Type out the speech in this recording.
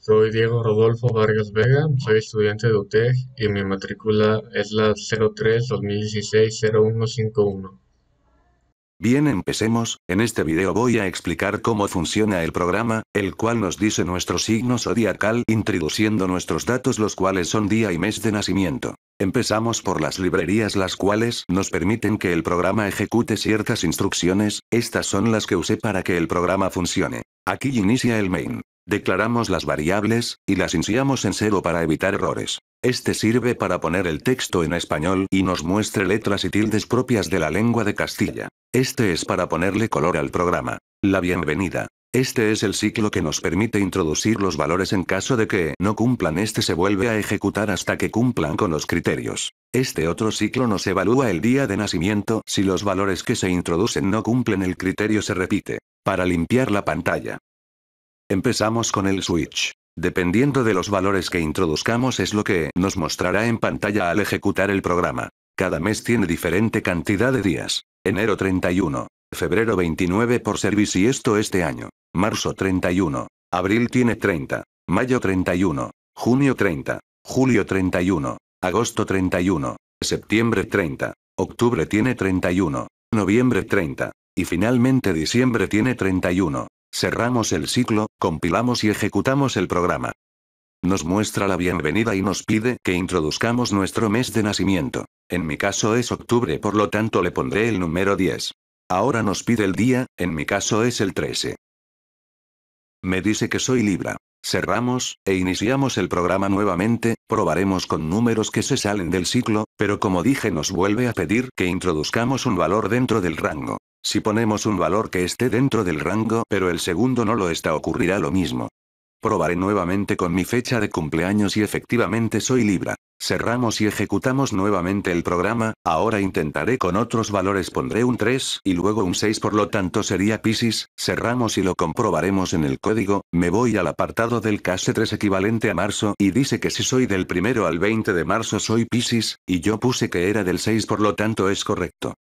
Soy Diego Rodolfo Vargas Vega, soy estudiante de UTEG y mi matrícula es la 03-2016-0151. Bien empecemos, en este video voy a explicar cómo funciona el programa, el cual nos dice nuestro signo zodiacal introduciendo nuestros datos los cuales son día y mes de nacimiento. Empezamos por las librerías las cuales nos permiten que el programa ejecute ciertas instrucciones, estas son las que usé para que el programa funcione. Aquí inicia el main. Declaramos las variables, y las iniciamos en cero para evitar errores. Este sirve para poner el texto en español y nos muestre letras y tildes propias de la lengua de Castilla. Este es para ponerle color al programa. La bienvenida. Este es el ciclo que nos permite introducir los valores en caso de que no cumplan. Este se vuelve a ejecutar hasta que cumplan con los criterios. Este otro ciclo nos evalúa el día de nacimiento. Si los valores que se introducen no cumplen el criterio se repite. Para limpiar la pantalla. Empezamos con el switch. Dependiendo de los valores que introduzcamos es lo que nos mostrará en pantalla al ejecutar el programa. Cada mes tiene diferente cantidad de días. Enero 31. Febrero 29 por servicio y esto este año. Marzo 31. Abril tiene 30. Mayo 31. Junio 30. Julio 31. Agosto 31. Septiembre 30. Octubre tiene 31. Noviembre 30. Y finalmente diciembre tiene 31. Cerramos el ciclo, compilamos y ejecutamos el programa. Nos muestra la bienvenida y nos pide que introduzcamos nuestro mes de nacimiento. En mi caso es octubre, por lo tanto le pondré el número 10. Ahora nos pide el día, en mi caso es el 13. Me dice que soy Libra. Cerramos, e iniciamos el programa nuevamente, probaremos con números que se salen del ciclo, pero como dije nos vuelve a pedir que introduzcamos un valor dentro del rango. Si ponemos un valor que esté dentro del rango pero el segundo no lo está ocurrirá lo mismo. Probaré nuevamente con mi fecha de cumpleaños y efectivamente soy Libra. Cerramos y ejecutamos nuevamente el programa, ahora intentaré con otros valores pondré un 3 y luego un 6 por lo tanto sería Pisces, cerramos y lo comprobaremos en el código, me voy al apartado del case 3 equivalente a marzo y dice que si soy del primero al 20 de marzo soy Pisces, y yo puse que era del 6 por lo tanto es correcto.